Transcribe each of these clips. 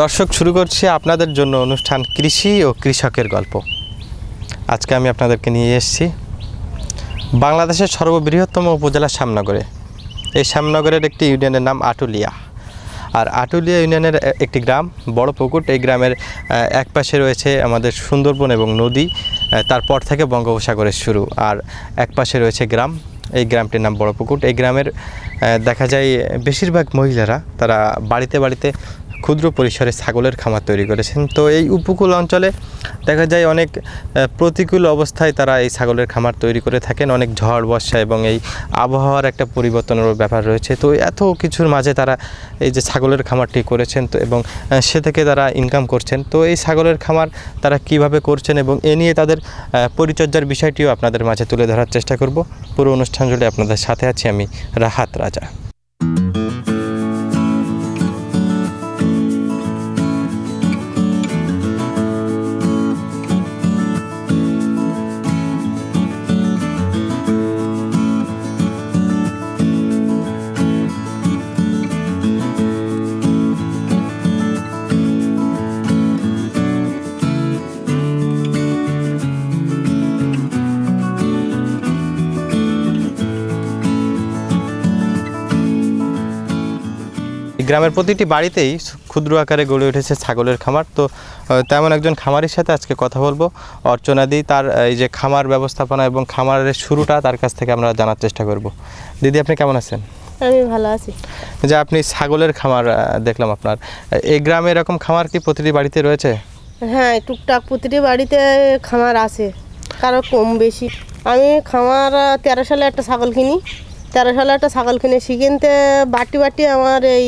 দর্শক শুরু করছি আপনাদের জন্য অনুষ্ঠান কৃষি ও কৃষকের গল্প আজকে আমি আপনাদেরকে নিয়ে এসেছি বাংলাদেশের সর্ববৃহত্তম উপজেলা শ্যামনগরে এই শ্যামনগরের একটি ইউনিয়নের নাম আটুলিয়া আর আটুলিয়া ইউনিয়নের একটি গ্রাম বড় পুকুট এই গ্রামের এক পাশে রয়েছে আমাদের সুন্দরবন এবং নদী তারপর থেকে বঙ্গোপসাগরের শুরু আর এক পাশে রয়েছে গ্রাম এই গ্রামটির নাম পুকুর এই গ্রামের দেখা যায় বেশিরভাগ মহিলারা তারা বাড়িতে বাড়িতে ক্ষুদ্র পরিসরে ছাগলের খামার তৈরি করেছেন তো এই উপকূল অঞ্চলে দেখা যায় অনেক প্রতিকূল অবস্থায় তারা এই ছাগলের খামার তৈরি করে থাকেন অনেক ঝড় বর্ষা এবং এই আবহাওয়ার একটা পরিবর্তনের ব্যাপার রয়েছে তো এত কিছুর মাঝে তারা এই যে ছাগলের খামারটি করেছেন তো এবং সে থেকে তারা ইনকাম করছেন তো এই ছাগলের খামার তারা কিভাবে করছেন এবং এ নিয়ে তাদের পরিচর্যার বিষয়টিও আপনাদের মাঝে তুলে ধরার চেষ্টা করব পুরো অনুষ্ঠান জুড়ে আপনাদের সাথে আছি আমি রাহাত রাজা গ্রামের প্রতিটি বাড়িতেই ক্ষুদ্র আকারে গড়ে উঠেছে ছাগলের খামার তো তেমন একজন খামারের সাথে আজকে কথা বলবো অর্চনাদি তার এই যে খামার ব্যবস্থাপনা এবং খামারের শুরুটা তার কাছ থেকে আমরা জানার চেষ্টা করব দিদি আপনি কেমন আছেন আমি ভালো আছি যে আপনি ছাগলের খামার দেখলাম আপনার এই গ্রামে এরকম খামার কি প্রতিটি বাড়িতে রয়েছে হ্যাঁ টুকটাক প্রতিটি বাড়িতে খামার আছে কারো কম বেশি আমি খামার তেরো সালে একটা ছাগল কিনি তেরো সালে একটা ছাগল কিনে সেখানতে বাটি বাটি আমার এই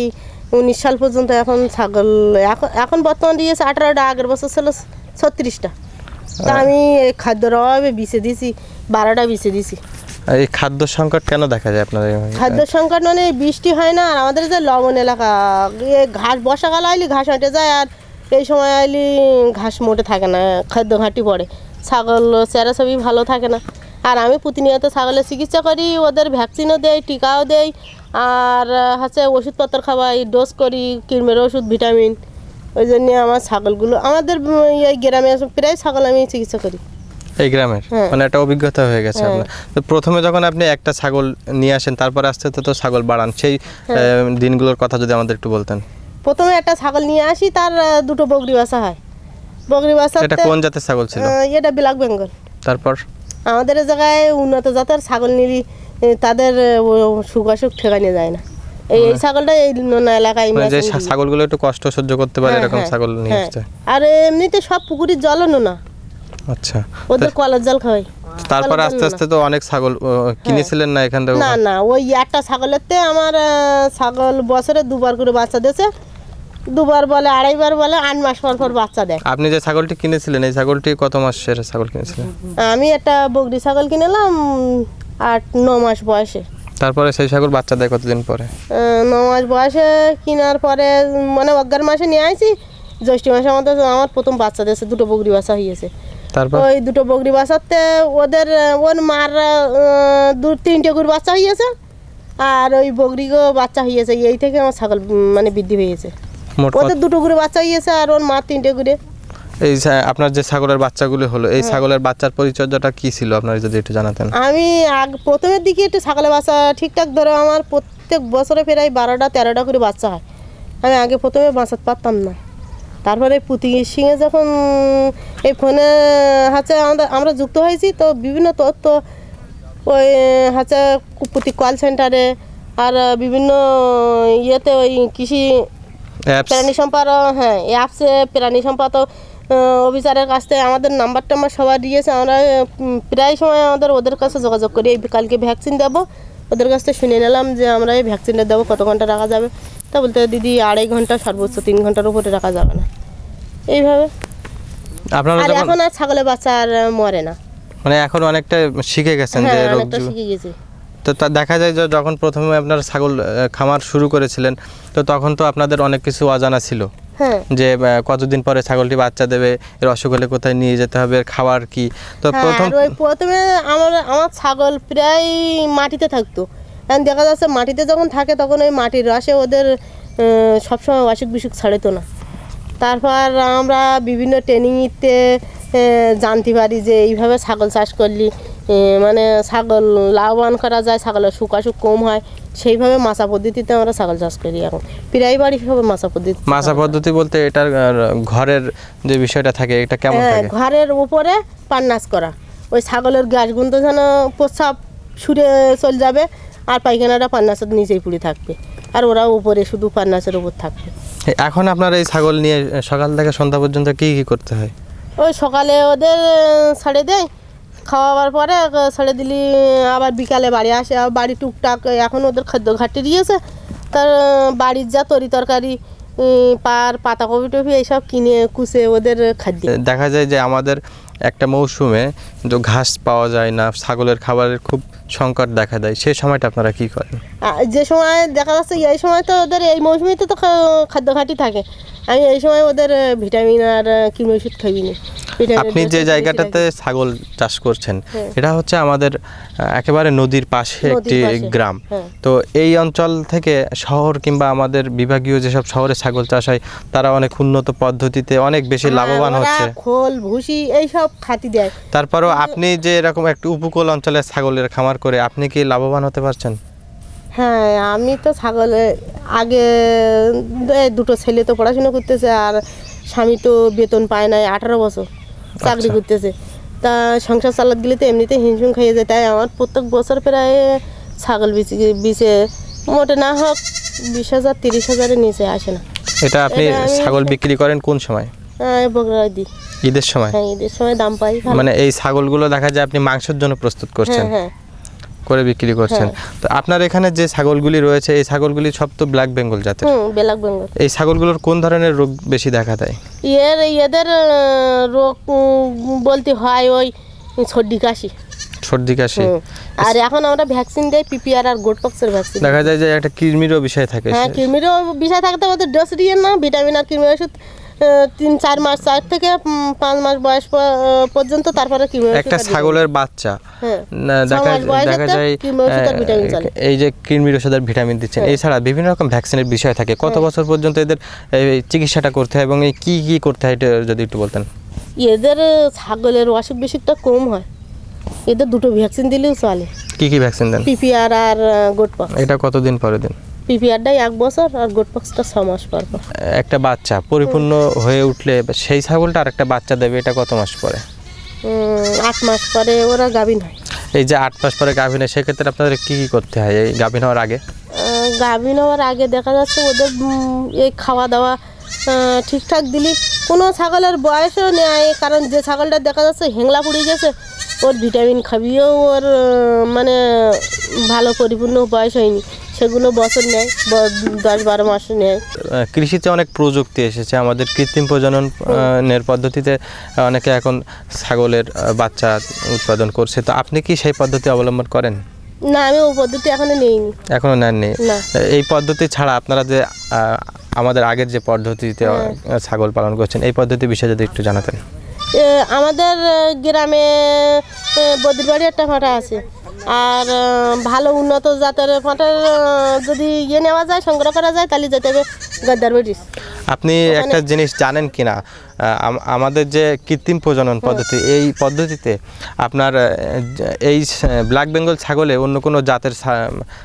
উনিশ সাল পর্যন্ত এখন ছাগল এখন এখন বর্তমান দিয়েছে আঠারোটা আগের বছর ছিল ছত্রিশটা তা আমি এই খাদ্যর অভাবে বিছে দিছি বারোটা বিছে দিছি এই খাদ্য সংকট কেন দেখা যায় আপনাদের খাদ্য সংকট মানে বৃষ্টি হয় না আর আমাদের যে লবণ এলাকা ঘাস বর্ষাকাল আইলি ঘাস হেঁটে যায় আর এই সময় আইলি ঘাস মোটে থাকে না খাদ্য ঘাঁটি পড়ে ছাগল চেরা ছবি ভালো থাকে না আর আমি প্রতিনিয়ত ছাগলের চিকিৎসা করি ওদের ভ্যাকসিনও দেই টিকাও দেই আর হচ্ছে ওষুধপত্র খাওয়াই ডোজ করি কিরমের ওষুধ ভিটামিন ওই জন্য আমার ছাগলগুলো আমাদের এই গ্রামে প্রায় ছাগল আমি চিকিৎসা করি এই গ্রামের হ্যাঁ। মানে একটা অভিজ্ঞতা হয়ে গেছে হ্যাঁ। আপনার তো প্রথমে যখন আপনি একটা ছাগল নিয়ে আসেন তারপরে আস্তে আস্তে তো ছাগল বাড়ান সেই হ্যাঁ। দিনগুলোর কথা যদি আমাদের একটু বলতেন প্রথমে একটা ছাগল নিয়ে আসি তার দুটো বগরি বাসা হয় বগরি বাসা এটা কোন জাতের ছাগল ছিল এটা ব্ল্যাক বেঙ্গল তারপর আমাদের জায়গায় উন্নত জাতের ছাগল নিলি তাদের সুখ অসুখ ঠেকানো যায় না এই মানে ছাগলটা এই নোনা এলাকায় মানে ছাগলগুলো একটু কষ্ট সহ্য করতে পারে হ্যাঁ, এরকম হ্যাঁ, ছাগল নিয়ে হ্যাঁ। আর এমনিতে সব পুকুরের জলও নোনা আচ্ছা ওদের কলার জল খাওয়াই তারপর আস্তে আস্তে তো অনেক ছাগল কিনেছিলেন না এখান থেকে না না ওই একটা ছাগলেরতে আমার ছাগল বছরে দুবার করে বাচ্চা দিয়েছে দুবার বলে আড়াইবার বলে আট মাস পর পর বাচ্চা দেয় আপনি যে ছাগলটি কিনেছিলেন এই ছাগলটি কত মাসের ছাগল কিনেছিলেন আমি একটা বগরি ছাগল কিনেলাম আট ন মাস বয়সে তারপরে সেই ছাগল বাচ্চা দেয় কতদিন পরে ন মাস বয়সে কেনার পরে মানে অজ্ঞার মাসে নিয়ে আসি জ্যৈষ্ঠ মাসের মধ্যে আমার প্রথম বাচ্চা দিয়েছে দুটো বগরি বাচ্চা হয়েছে তারপর ওই দুটো বগরি বাচ্চাতে ওদের ওর মার দু তিনটে গরু বাচ্চা হয়েছে আর ওই বগরিগো বাচ্চা হয়েছে এই থেকে আমার ছাগল মানে বৃদ্ধি হয়েছে ওদের দুটো করে বাচ্চা হয়েছে আর ওর মা তিনটে করে এই আপনার যে ছাগলের বাচ্চাগুলো হলো এই হ্যাঁ। ছাগলের বাচ্চার পরিচর্যাটা কি ছিল আপনার যদি একটু জানাতেন আমি আগ প্রথমের দিকে একটু ছাগলের বাচ্চা ঠিকঠাক ধরে আমার প্রত্যেক বছরে প্রায় বারোটা তেরোটা করে বাচ্চা হয় আমি আগে প্রথমে বাঁচাতে পারতাম না তারপরে পুতি সিংয়ে যখন এই ফোনে হচ্ছে আমরা আমরা যুক্ত হয়েছি তো বিভিন্ন তথ্য ওই হচ্ছে প্রতি কল সেন্টারে আর বিভিন্ন ইয়েতে ওই কৃষি প্রাণী সম্পদ হ্যাঁ অ্যাপসে প্রাণী সম্পদ অফিসারের কাছ থেকে আমাদের নাম্বারটা আমার সবার দিয়েছে আমরা প্রায় সময় আমাদের ওদের কাছে যোগাযোগ করি কালকে ভ্যাকসিন দেবো ওদের কাছ থেকে শুনে নিলাম যে আমরা এই ভ্যাকসিনটা দেবো কত ঘন্টা রাখা যাবে তা বলতে দিদি আড়াই ঘন্টা সর্বোচ্চ তিন ঘন্টার উপরে রাখা যাবে না এইভাবে আর এখন আর ছাগলের বাচ্চা আর মরে না মানে এখন অনেকটা শিখে গেছেন হ্যাঁ, যে শিখে গেছে তো তা দেখা যায় যে যখন প্রথমে আপনার ছাগল খামার শুরু করেছিলেন তো তখন তো আপনাদের অনেক কিছু অজানা ছিল হ্যাঁ। যে কতদিন পরে ছাগলটি বাচ্চা দেবে এর অসুখ হলে কোথায় নিয়ে যেতে হবে এর খাবার কি তো হ্যাঁ, প্রথম প্রথমে আমার আমার ছাগল প্রায় মাটিতে থাকতো দেখা যাচ্ছে মাটিতে যখন থাকে তখন ওই মাটির রসে ওদের সবসময় অসুখ বিসুখ ছাড়িত না তারপর আমরা বিভিন্ন ট্রেনিংতে জানতে পারি যে এইভাবে ছাগল চাষ করলি মানে ছাগল লাভবান করা যায় ছাগলের শুকা শুক কম হয় সেইভাবে মাছা পদ্ধতিতে আমরা ছাগল চাষ করি এখন প্রায় বাড়ি হবে মাছা পদ্ধতি মাছা পদ্ধতি বলতে এটার ঘরের যে বিষয়টা থাকে এটা কেমন হ্যাঁ ঘরের উপরে পান্নাস করা ওই ছাগলের গ্যাস গুঁতো যেন প্রস্রাব সুরে চলে যাবে আর পায়খানাটা পান্নাসের নিচেই পুড়ে থাকবে আর ওরা উপরে শুধু পান্নাসের উপর থাকবে এখন আপনার এই ছাগল নিয়ে সকাল থেকে সন্ধ্যা পর্যন্ত কি কি করতে হয় ওই সকালে ওদের ছেড়ে দেয় খাওয়াবার পরে ছেড়ে দিলি আবার বিকালে বাড়ি আসে আবার বাড়ি টুকটাক এখন ওদের খাদ্য ঘাটতি দিয়েছে তার বাড়ির যা তরি তরকারি পার পাতাকপি টপি এইসব কিনে কুচে ওদের খাদ্য দেখা যায় যে আমাদের একটা মৌসুমে যে ঘাস পাওয়া যায় না ছাগলের খাবারের খুব সংকট দেখা দেয় সেই সময়টা আপনারা কি করেন যে সময় দেখা যাচ্ছে এই সময় তো ওদের এই মৌসুমে তো খাদ্য ঘাটি থাকে আমি এই সময় ওদের ভিটামিন আর কিমি ওষুধ খাইনি আপনি যে জায়গাটাতে ছাগল চাষ করছেন হ্যাঁ। এটা হচ্ছে আমাদের একেবারে নদীর পাশে একটি গ্রাম হ্যাঁ। তো এই অঞ্চল থেকে শহর কিংবা আমাদের বিভাগীয় যেসব শহরে ছাগল চাষ হয় তারা অনেক উন্নত পদ্ধতিতে অনেক বেশি লাভবান হচ্ছে খোল ভুসি এইসব খাতি দেয় তারপরও আপনি যে এরকম একটি উপকূল অঞ্চলে ছাগলের খামার করে আপনি কি লাভবান হতে পারছেন হ্যাঁ আমি তো ছাগলে আগে দুটো ছেলে তো পড়াশুনো করতেছে আর স্বামী তো বেতন পায় নাই আঠারো বছর আচ্ছা। চাকরি করতেছে তা সংসার চালাত গেলে তো এমনিতে হিমশিম খাইয়ে যায় তাই আমার প্রত্যেক বছর প্রায় ছাগল বিচে বিচে মোটে না হোক বিশ হাজার তিরিশ হাজারের নিচে আসে না এটা আপনি ছাগল বিক্রি করেন কোন সময় হ্যাঁ, ঈদের সময় হ্যাঁ, ঈদের সময় দাম পাই মানে এই ছাগলগুলো দেখা যায় আপনি মাংসের জন্য প্রস্তুত করছেন হ্যাঁ, হ্যাঁ। করে বিক্রি করছেন হ্যাঁ। তো আপনার এখানে যে ছাগলগুলি রয়েছে এই ছাগলগুলি সব তো ব্ল্যাক বেঙ্গল জাতের ব্ল্যাক বেঙ্গল এই ছাগলগুলোর কোন ধরনের রোগ বেশি দেখা দেয় এর এদের রোগ বলতে হয় ওই সর্দি কাশি সর্দি কাশি আর এখন আমরা ভ্যাকসিন দেই পিপিআর আর গোট ভ্যাকসিন দেখা যায় যে একটা কৃমিরও বিষয় থাকে হ্যাঁ কৃমিরও বিষয় থাকতে ওদের ডসরিয়ান না ভিটামিন আর কৃমি ওষুধ তিন চার মাস চার থেকে পাঁচ মাস বয়স পর্যন্ত তারপরে একটা ছাগলের বাচ্চা হ্যাঁ, দেখা যায় হ্যাঁ, এই যে কৃমির ওষুধের ভিটামিন দিচ্ছেন হ্যাঁ। এছাড়া বিভিন্ন রকম ভ্যাকসিনের বিষয় থাকে কত বছর পর্যন্ত এদের চিকিৎসাটা করতে হয় এবং এই কী কী করতে হয় এটা যদি একটু বলতেন এদের ছাগলের অসুখ বিসুখটা কম হয় এদের দুটো ভ্যাকসিন দিলেও চলে কি কি ভ্যাকসিন দেন পিপিআর আর গোটপা এটা কতদিন পরে দেন পিপিআরটাই এক বছর আর গোটপক্সটা ছ মাস পর একটা বাচ্চা পরিপূর্ণ হয়ে উঠলে সেই ছাগলটা আর একটা বাচ্চা দেবে এটা কত মাস পরে আট মাস পরে ওরা গাভিন হয় এই যে আট মাস পরে গাভিন হয় সেক্ষেত্রে আপনাদের কী কী করতে হয় এই গাভিন হওয়ার আগে গাভিন হওয়ার আগে দেখা যাচ্ছে ওদের এই খাওয়া দাওয়া ঠিকঠাক দিলি কোনো ছাগলের বয়সও নেয় কারণ যে ছাগলটা দেখা যাচ্ছে হেংলা পুড়ে গেছে ওর ভিটামিন খাবিও ওর মানে ভালো পরিপূর্ণ বয়স হয়নি সেগুলো বছর নেয় দশ বারো মাস নেয় কৃষিতে অনেক প্রযুক্তি এসেছে আমাদের কৃত্রিম প্রজননের পদ্ধতিতে অনেকে এখন ছাগলের বাচ্চা উৎপাদন করছে তো আপনি কি সেই পদ্ধতি অবলম্বন করেন না আমি ওই পদ্ধতি এখনো নেইনি এখনো নেননি এই পদ্ধতি ছাড়া আপনারা যে আমাদের আগের যে পদ্ধতিতে হ্যাঁ। ছাগল পালন করছেন এই পদ্ধতি বিষয়ে যদি একটু জানাতেন আমাদের গ্রামে বাড়ি একটা ফাটা আছে আর ভালো উন্নত জাতের ফটের যদি ইয়ে নেওয়া যায় সংগ্রহ করা যায় তাহলে যেতে হবে গদ্দার আপনি একটা জিনিস জানেন কি না আমাদের যে কৃত্রিম প্রজনন পদ্ধতি এই পদ্ধতিতে আপনার এই ব্ল্যাক বেঙ্গল ছাগলে অন্য কোনো জাতের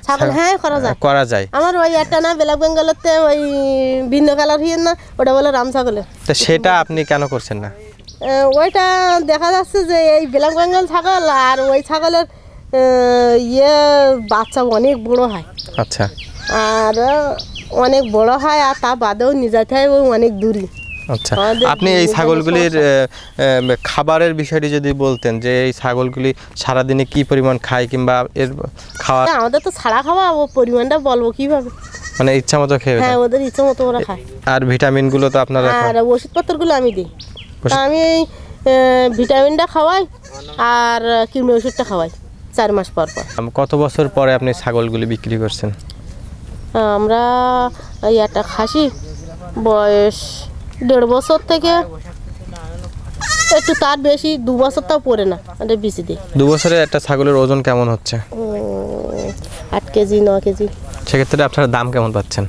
ছাগল হ্যাঁ করা যায় করা যায় আমার ওই একটা না ব্ল্যাক বেঙ্গলতে ওই ভিন্ন কালার হইয়েন না ওটা বলে রাম ছাগলে তো সেটা আপনি কেন করছেন না ওইটা দেখা যাচ্ছে যে এই ব্ল্যাক বেঙ্গল ছাগল আর ওই ছাগলের ইয়ে বাচ্চা অনেক বড় হয় আচ্ছা আর অনেক বড় হয় আর তা বাদেও নিয়ে হয় ওই অনেক দূরই আচ্ছা আপনি এই ছাগলগুলির খাবারের বিষয়টি যদি বলতেন যে এই ছাগলগুলি সারাদিনে কি পরিমাণ খায় কিংবা এর খাওয়া আমাদের তো ছাড়া খাওয়া ও পরিমাণটা বলবো কিভাবে মানে ইচ্ছা মতো খেয়ে হ্যাঁ ওদের ইচ্ছা মতো ওরা খায় আর ভিটামিনগুলো তো আপনারা আর ওষুধপত্রগুলো আমি দিই আমি ভিটামিনটা খাওয়াই আর কিমি ওষুধটা খাওয়াই চার মাস পর পর কত বছর পরে আপনি ছাগলগুলি বিক্রি করছেন আমরা একটা খাসি বয়স দেড় বছর থেকে একটু তার বেশি দু বছর তাও পরে না এটা বেশি দিই দু বছরে একটা ছাগলের ওজন কেমন হচ্ছে আট কেজি ন কেজি সেক্ষেত্রে আপনার দাম কেমন পাচ্ছেন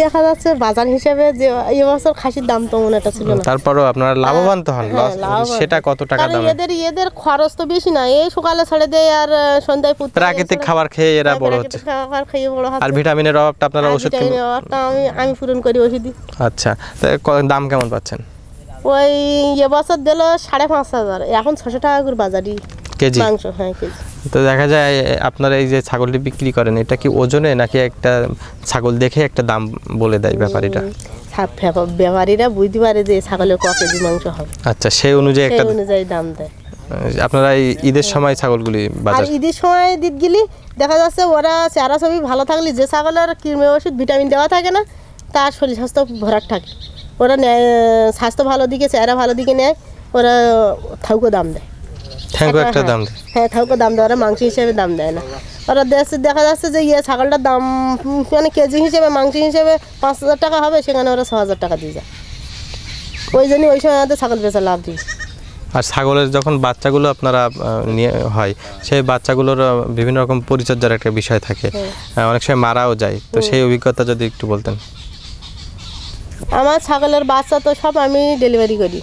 দেখা যাচ্ছে বাজার হিসেবে যে বছর খাসির দাম তেমন একটা ছিল না তারপরও আপনারা হ্যাঁ, লাভবান তো হন হ্যাঁ, সেটা কত টাকা দাম এদের এদের খরচ তো বেশি না এই সকালে ছেড়ে দেয় আর সন্ধ্যায় পুত্র প্রাকৃতিক খাবার খেয়ে এরা হ্যাঁ, বড় হচ্ছে খাবার খেয়ে বড় হচ্ছে আর ভিটামিনের অভাবটা আপনারা ওষুধ কিনে অভাবটা আমি আমি পূরণ করি ওষুধই আচ্ছা দাম কেমন পাচ্ছেন ওই এবছর দিল সাড়ে পাঁচ হাজার এখন ছশো টাকা করে বাজারই কেজি মাংস হ্যাঁ তো দেখা যায় আপনারা এই যে ছাগলটি বিক্রি করেন এটা কি ওজনে নাকি একটা ছাগল দেখে একটা দাম বলে দেয় ব্যাপারীটা ব্যাপারীরা বুঝতে পারে যে ছাগলের ক কেজি মাংস হবে আচ্ছা সেই অনুযায়ী একটা অনুযায়ী দাম দেয় আপনারা এই ঈদের সময় ছাগলগুলি বাজার ঈদের সময় দিত গেলি দেখা যাচ্ছে ওরা চারা ছবি ভালো থাকলে যে ছাগলের কৃমি ওষুধ ভিটামিন দেওয়া থাকে না তার শরীর স্বাস্থ্য ভরাট থাকে ওরা স্বাস্থ্য ভালো দিকে চেহারা ভালো দিকে নেয় ওরা থাউকো দাম দেয় ঠ্যাঙ্গো একটা হ্যাঁ। দাম দেয় হ্যাঁ ঠ্যাঙ্গো দাম দেয় ওরা মাংস হিসেবে দাম দেয় না ওরা দেশে দেখা যাচ্ছে যে ইয়ে ছাগলটার দাম মানে কেজি হিসেবে মাংস হিসেবে পাঁচ হাজার টাকা হবে সেখানে ওরা ছ হাজার টাকা দিয়ে যায় ওই জন্য ওই সময় আমাদের ছাগল বেচা লাভ দিই আর ছাগলের যখন বাচ্চাগুলো আপনারা নিয়ে হয় সেই বাচ্চাগুলোর বিভিন্ন রকম পরিচর্যার একটা বিষয় থাকে অনেক সময় মারাও যায় তো সেই অভিজ্ঞতা যদি একটু বলতেন আমার ছাগলের বাচ্চা তো সব আমি ডেলিভারি করি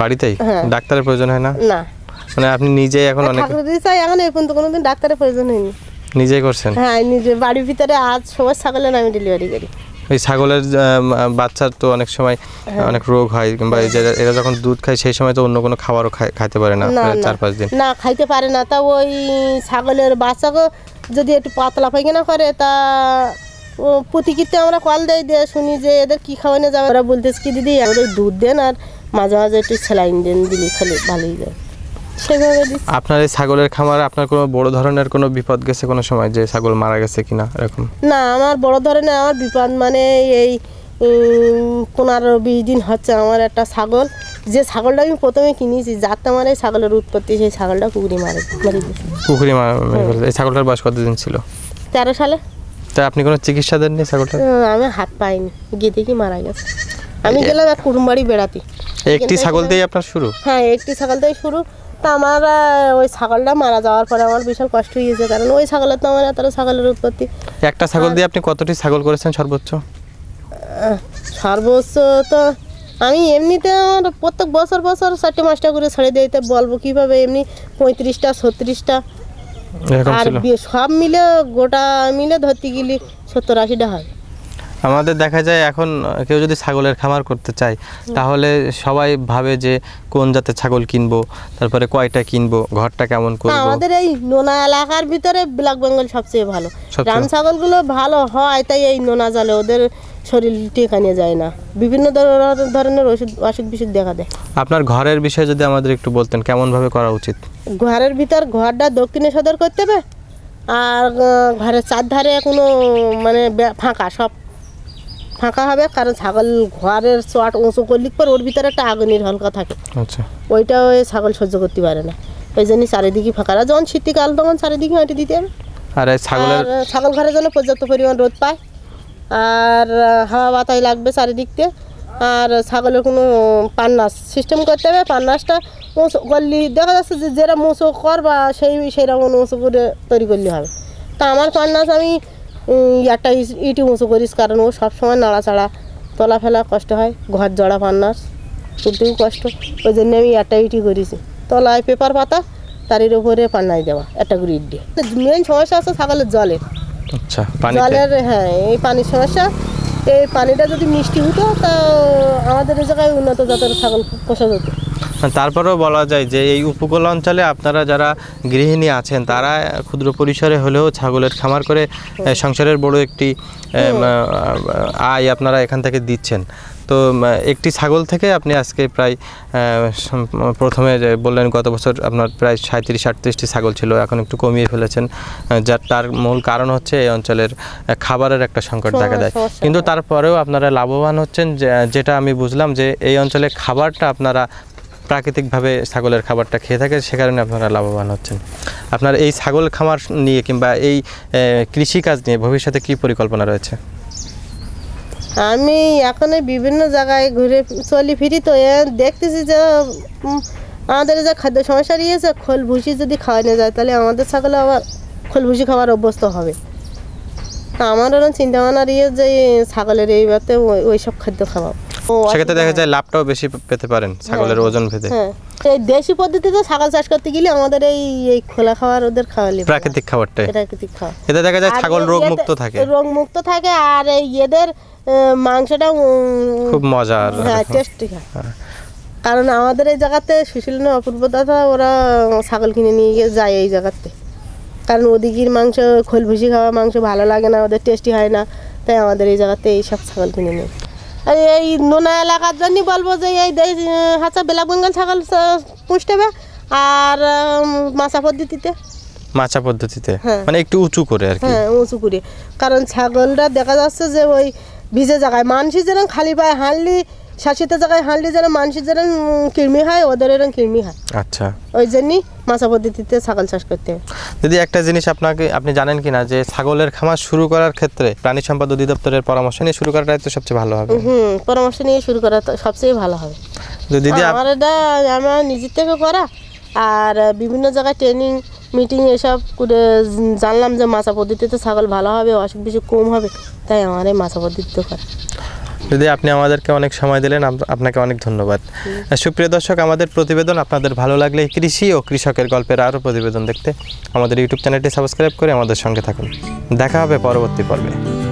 বাড়িতেই হ্যাঁ। ডাক্তারের প্রয়োজন হয় না না মানে আপনি নিজেই এখন অনেক ঠাকুর চাই এখন এখন তো কোনোদিন ডাক্তারের প্রয়োজন হয়নি নিজেই করছেন হ্যাঁ নিজে বাড়ির ভিতরে আজ সবার ছাগলের আমি ডেলিভারি করি ওই ছাগলের বাচ্চার তো অনেক সময় হ্যাঁ। অনেক রোগ হয় কিংবা এরা যখন দুধ খায় সেই সময় তো অন্য কোনো খাবারও খাইতে পারে না চার পাঁচ দিন না খাইতে পারে না তা ওই ছাগলের বাচ্চাকে যদি একটু পাতলা পায়খানা করে তা প্রতিকৃতি আমরা কল দেয় দিয়ে শুনি যে এদের কী খাওয়ানো যাবে ওরা বলতেছে কি দিদি আমাদের দুধ দেন আর মাঝে মাঝে একটু সেলাইন দেন দিলে খালি ভালোই যায় সেভাবে আপনার এই ছাগলের খামারে আপনার কোনো বড় ধরনের কোনো বিপদ গেছে কোনো সময় যে ছাগল মারা গেছে কিনা এরকম না আমার বড় ধরনের আমার বিপদ মানে এই পনেরো বিশ দিন হচ্ছে আমার একটা ছাগল যে ছাগলটা আমি প্রথমে কিনেছি যাতে আমার এই ছাগলের উৎপত্তি সেই ছাগলটা কুকুরি মারে মারি কুকুরি মারে হ্যাঁ। এই ছাগলটার বয়স কতদিন ছিল তেরো সালে তা আপনি কোনো চিকিৎসা দেননি ছাগলটা আমি হাত পাইনি গিয়ে দেখি মারা গেছে আমি গেলাম এক কুটুম্বাড়ি বেড়াতে একটি ছাগল দিয়ে আপনার শুরু হ্যাঁ একটি ছাগল দিয়ে শুরু তা আমার ওই ছাগলটা মারা যাওয়ার পরে আমার বিশাল কষ্ট হয়েছে কারণ ওই ছাগলের তো আমার এতটা ছাগলের উৎপত্তি একটা ছাগল দিয়ে আপনি কতটি ছাগল করেছেন সর্বোচ্চ সর্বোচ্চ তো আমি এমনিতে আমার প্রত্যেক বছর বছর চারটে পাঁচটা করে ছেড়ে দিতে বলবো কীভাবে এমনি পঁয়ত্রিশটা ছত্রিশটা আর সব মিলে গোটা মিলে ধরতে গেলে সত্তর আশিটা হয় আমাদের দেখা যায় এখন কেউ যদি ছাগলের খামার করতে চায় তাহলে সবাই ভাবে যে কোন জাতের ছাগল কিনবো তারপরে কয়টা কিনবো ঘরটা কেমন হ্যাঁ, করবো আমাদের এই নোনা এলাকার ভিতরে ব্ল্যাক বেঙ্গল সবচেয়ে ভালো রাম ছাগলগুলো ভালো হয় তাই এই নোনা জালে ওদের শরীর টেকানো যায় না বিভিন্ন ধরনের ওষুধ অসুখ বিসুখ দেখা দেয় আপনার ঘরের বিষয়ে যদি আমাদের একটু বলতেন কেমনভাবে করা উচিত ঘরের ভিতর ঘরটা দক্ষিণে সদর করতে হবে আর ঘরের চারধারে কোনো মানে ফাঁকা সব ফাঁকা হবে কারণ ছাগল ঘরের চট উঁচু করলে পর ওর ভিতরে একটা আগুনের হলকা থাকে আচ্ছা। ওইটা ওই ছাগল সহ্য করতে পারে না ওই জন্য চারিদিকে ফাঁকা যখন শীতকাল তখন চারিদিকে হাঁটি দিতে হবে আর ছাগল ঘরের জন্য পর্যাপ্ত পরিমাণ রোদ পায় আর হাওয়া বাতাই লাগবে চারিদিক দিয়ে আর ছাগলের কোনো পান্নাস সিস্টেম করতে হবে পান্নাসটা উঁচু করলি দেখা যাচ্ছে যে উঁচু কর করবা সেই সেই রকম উঁচু করে তৈরি করলে হবে তা আমার পান্নাস আমি একটা ইটি উঁচু করিস কারণ ও সবসময় নাড়াচাড়া ফেলা কষ্ট হয় ঘর জড়া পান্নার তুলতেও কষ্ট ওই জন্য আমি একটা ইটি করেছি তলায় পেপার পাতা তার উপরে পান্নাই দেওয়া একটা গ্রিড দিয়ে মেন সমস্যা আছে ছাগলের জলের আচ্ছা জলের হ্যাঁ এই পানির সমস্যা এই পানিটা যদি মিষ্টি হতো তা আমাদের এই জায়গায় উন্নত জাতের ছাগল পোষা যেত তারপরেও বলা যায় যে এই উপকূল অঞ্চলে আপনারা যারা গৃহিণী আছেন তারা ক্ষুদ্র পরিসরে হলেও ছাগলের খামার করে সংসারের বড় একটি আয় আপনারা এখান থেকে দিচ্ছেন তো একটি ছাগল থেকে আপনি আজকে প্রায় প্রথমে বললেন গত বছর আপনার প্রায় সাঁত্রিশ আটত্রিশটি ছাগল ছিল এখন একটু কমিয়ে ফেলেছেন যার তার মূল কারণ হচ্ছে এই অঞ্চলের খাবারের একটা সংকট দেখা দেয় কিন্তু তারপরেও আপনারা লাভবান হচ্ছেন যেটা আমি বুঝলাম যে এই অঞ্চলে খাবারটা আপনারা প্রাকৃতিকভাবে ছাগলের খাবারটা খেয়ে থাকে সে কারণে আপনারা লাভবান হচ্ছেন আপনার এই ছাগল খামার নিয়ে কিংবা এই কৃষিকাজ নিয়ে ভবিষ্যতে কি পরিকল্পনা রয়েছে আমি এখন বিভিন্ন জায়গায় ঘুরে চলি ফিরি তো দেখতেছি যে আমাদের যে খাদ্য সমস্যা রয়েছে খোল ভুসি যদি খাওয়ানো যায় তাহলে আমাদের ছাগল আবার খোল ভুসি খাওয়ার অভ্যস্ত হবে আমার ওরকম চিন্তা ভাবনা রয়েছে যে ছাগলের এইবারতে ওই সব খাদ্য খাওয়াবো আচ্ছা। সেক্ষেত্রে দেখা যায় লাভটাও বেশি পেতে পারেন ছাগলের হ্যাঁ। ওজন ভেদে হ্যাঁ। এই দেশি পদ্ধতিতে ছাগল চাষ করতে গেলে আমাদের এই এই খোলা খাবার ওদের খাওয়ালে প্রাকৃতিক খাবারটা প্রাকৃতিক খাবার এটা দেখা যায় ছাগল রোগ মুক্ত থাকে রোগ মুক্ত থাকে আর এদের মাংসটা খুব মজার হ্যাঁ টেস্টি হ্যাঁ। কারণ আমাদের এই জায়গাতে সুশীল অপূর্ব দাদা ওরা ছাগল কিনে নিয়ে গিয়ে যায় এই জায়গাতে কারণ ওদিকের মাংস খোল খাওয়া মাংস ভালো লাগে না ওদের টেস্টি হয় না তাই আমাদের এই জায়গাতে এইসব ছাগল কিনে নিয়ে এই নোনা এলাকার জন্যই বলবো যে এই হাঁচা আচ্ছা, বেলাবঙ্গাল ছাগল পুষতে হবে আর মাছা পদ্ধতিতে মাছা পদ্ধতিতে হ্যাঁ। মানে একটু উঁচু করে আর হ্যাঁ উঁচু করে কারণ ছাগলটা দেখা যাচ্ছে যে ওই ভিজে জায়গায় মানুষই যেন খালি পায়ে হাঁড়লি শাসিতে জায়গায় হাঁটলে যারা মানুষের যেন কৃমি হয় ওদের এরকম কৃমি হয় আচ্ছা ওই জন্যই মাছা পদ্ধতিতে ছাগল চাষ করতে হয় যদি একটা জিনিস আপনাকে আপনি জানেন কিনা যে ছাগলের খামার শুরু করার ক্ষেত্রে প্রাণী সম্পদ অধিদপ্তরের পরামর্শ নিয়ে শুরু করাটাই তো সবচেয়ে ভালো হবে হুম পরামর্শ নিয়ে শুরু করা তো সবচেয়ে ভালো হবে দিদি আমার এটা আমার নিজের থেকে করা আর বিভিন্ন জায়গায় ট্রেনিং মিটিং এসব করে জানলাম যে মাছা পদ্ধতিতে ছাগল ভালো হবে অসুখ বিসুখ কম হবে তাই আমার এই মাছা পদ্ধতিতে করা যদি আপনি আমাদেরকে অনেক সময় দিলেন আপনাকে অনেক ধন্যবাদ সুপ্রিয় দর্শক আমাদের প্রতিবেদন আপনাদের ভালো লাগলে কৃষি ও কৃষকের গল্পের আরও প্রতিবেদন দেখতে আমাদের ইউটিউব চ্যানেলটি সাবস্ক্রাইব করে আমাদের সঙ্গে থাকুন দেখা হবে পরবর্তী পর্বে